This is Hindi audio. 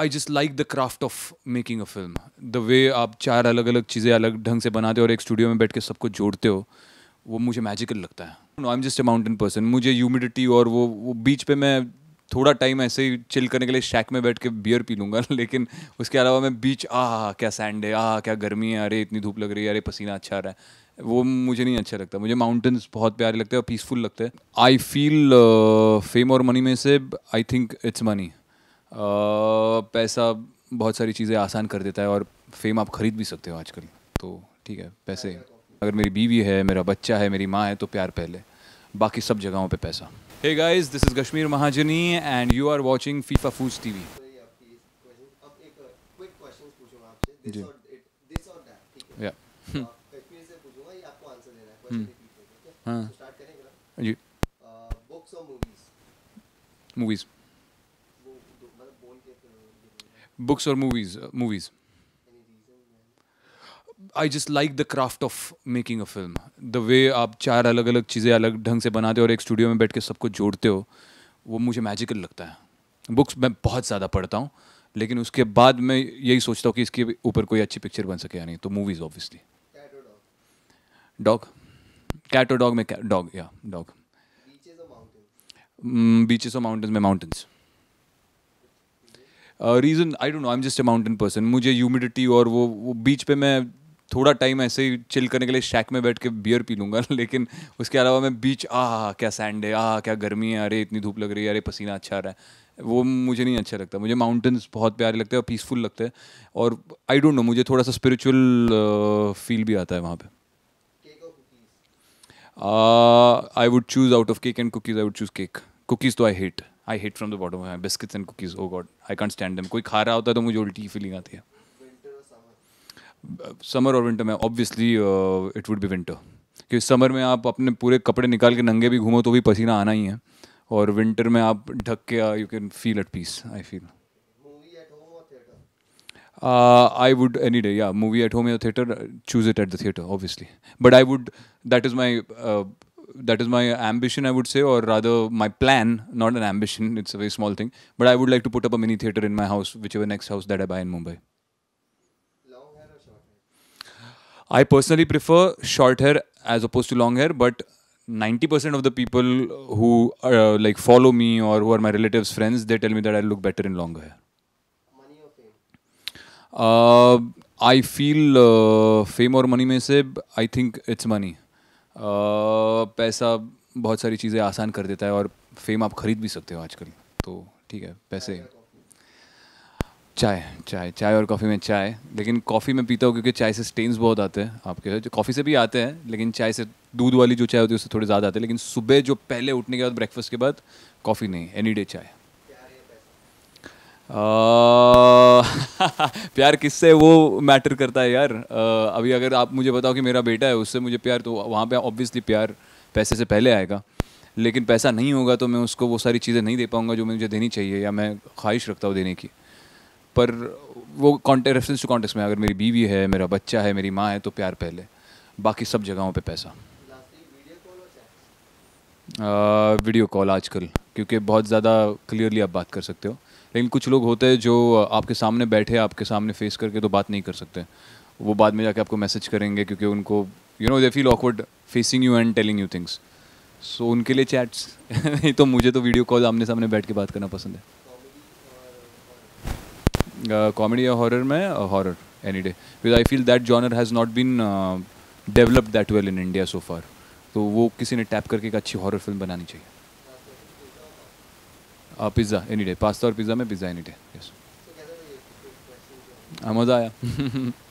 I just like the craft of making a film the way आप चार अलग अलग चीज़ें अलग ढंग से बनाते हो और एक स्टूडियो में बैठ के सबको जोड़ते हो वो मुझे मैजिकल लगता है no I am just a mountain person मुझे ह्यूमिडिटी और वो वो बीच पे मैं थोड़ा टाइम ऐसे ही चिल करने के लिए शैक में बैठ के बियर पी लूँगा लेकिन उसके अलावा मैं बीच आह क्या सैंड है आह क्या गर्मी है अरे इतनी धूप लग रही है अरे पसीना अच्छा आ रहा है वो मुझे नहीं अच्छा लगता मुझे माउंटेन्स बहुत प्यारे लगते हैं और पीसफुल लगते हैं आई फील फेम और मनी में से आई थिंक इट्स मनी पैसा बहुत सारी चीज़ें आसान कर देता है और फेम आप खरीद भी सकते हो आजकल तो ठीक है पैसे अगर मेरी बीवी है मेरा बच्चा है मेरी माँ है तो प्यार पहले बाकी सब जगहों पे पैसा hey guys this is Kashmir Mahajani and you are watching Fifa Fooz TV जी या uh, hmm। हाँ जी books movies movies books or movies uh, movies I just like the craft of making a film the way आप चार अलग अलग चीज़ें अलग ढंग से बनाते हो और एक स्टूडियो में बैठ के सबको जोड़ते हो वो मुझे मैजिकल लगता है बुक्स मैं बहुत ज़्यादा पढ़ता हूँ लेकिन उसके बाद मैं यही सोचता हूँ कि इसके ऊपर कोई अच्छी पिक्चर बन सके या नहीं तो मूवीज़ ऑब्वियसली डॉग कैट और डॉग में डॉग या डॉग बीचेस और माउंटेन्स में mountains reason I don't know I am just a mountain person मुझे ह्यूमिडिटी और वो वो बीच पे मैं थोड़ा टाइम ऐसे ही चिल करने के लिए शैक में बैठ के बियर पी लूँगा लेकिन उसके अलावा मैं बीच आह क्या सैंड है आह क्या गर्मी है अरे इतनी धूप लग रही है अरे पसीना अच्छा आ रहा है वो मुझे नहीं अच्छा लगता मुझे माउंटेन्स बहुत प्यारे लगते हैं और पीसफुल लगते हैं और आई डोंट नो मुझे थोड़ा सा स्पिरिचुअल फील uh, भी आता है वहाँ पर I would choose out of cake and cookies I would choose cake cookies तो I hate I hate from the bottom I biscuits and cookies oh god I can't stand them कोई खा रहा होता है तो मुझे उल्टी फीलिंग आती है समर और विंटर में obviously it would be winter क्योंकि समर में आप अपने पूरे कपड़े निकाल के नंगे भी घूमो तो भी पसीना आना ही है और विंटर में आप ढक के you can feel at peace I feel I would any day या मूवी एट होम या theatre choose it at the theatre obviously but I would that is my that is my ambition, I would say, or rather my plan, not an ambition, it's a very small thing. But I would like to put up a mini theatre in my house, whichever next house that I buy in Mumbai. Long hair or short hair? I personally prefer short hair as opposed to long hair, but 90% of the people who uh, like follow me or who are my relatives, friends, they tell me that I look better in long hair. Money or fame? Uh, I feel uh, fame or money may say, I think it's money. पैसा बहुत सारी चीज़ें आसान कर देता है और फेम आप खरीद भी सकते हो आजकल तो ठीक है पैसे चाय चाय चाय और कॉफ़ी में चाय लेकिन कॉफ़ी में पीता हूँ क्योंकि चाय से स्टेन्स बहुत आते हैं आपके जो कॉफ़ी से भी आते हैं लेकिन चाय से दूध वाली जो चाय होती है उससे थोड़े ज़्यादा आते हैं लेकिन सुबह जो पहले उठने के बाद ब्रेकफास्ट के बाद कॉफ़ी नहीं एनी डे चाय आ, प्यार किससे वो मैटर करता है यार uh, अभी अगर आप मुझे बताओ कि मेरा बेटा है उससे मुझे प्यार तो वहाँ पे ऑब्वियसली प्यार पैसे से पहले आएगा लेकिन पैसा नहीं होगा तो मैं उसको वो सारी चीज़ें नहीं दे पाऊँगा जो मुझे देनी चाहिए या मैं ख्वाहिश रखता हूँ देने की पर वो कॉन्टे रेफरेंस टू कॉन्टेक्स में अगर मेरी बीवी है मेरा बच्चा है मेरी माँ है तो प्यार पहले बाकी सब जगहों पे पैसा वीडियो कॉल आजकल क्योंकि बहुत ज़्यादा क्लियरली आप बात कर सकते हो लेकिन कुछ लोग होते हैं जो आपके सामने बैठे आपके सामने फेस करके तो बात नहीं कर सकते वो बाद में जाके आपको मैसेज करेंगे क्योंकि उनको you know they feel awkward facing you and telling you things so उनके लिए चैट्स नहीं तो मुझे तो वीडियो कॉल आमने सामने बैठ के बात करना पसंद है कॉमेडी या हॉरर में horror any day because I feel that genre has not been developed that well in India so far तो वो किसी ने टैप करके एक अच्छी हॉरर फिल्म बनानी चाहिए पिज़्ज़ा एनी डे पास्ता और पिज़्ज़ा में पिज़्ज़ा एनी डे यस मज़ा आया